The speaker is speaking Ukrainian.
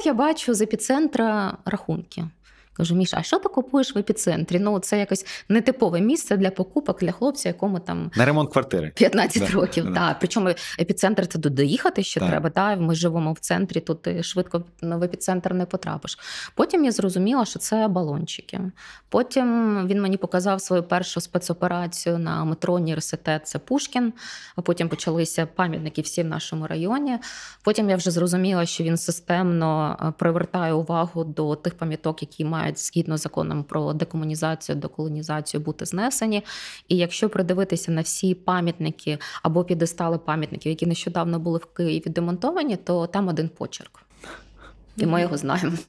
от я бачу з епіцентра рахунки. Кажу, Міша, а що ти купуєш в епіцентрі? Ну, це якось нетипове місце для покупок для хлопця, якому там на ремонт квартири 15 да. років. Да. да. Причому епіцентр це доїхати ще да. треба. Та ми живемо в центрі, тут е, швидко в епіцентр не потрапиш. Потім я зрозуміла, що це балончики. Потім він мені показав свою першу спецоперацію на метро університет. Це Пушкін. А потім почалися пам'ятники всі в нашому районі. Потім я вже зрозуміла, що він системно е, привертає увагу до тих пам'яток, які мають мають згідно з законом про декомунізацію, деколонізацію бути знесені. І якщо придивитися на всі пам'ятники або підестали пам'ятників, які нещодавно були в Києві демонтовані, то там один почерк, і ми його знаємо.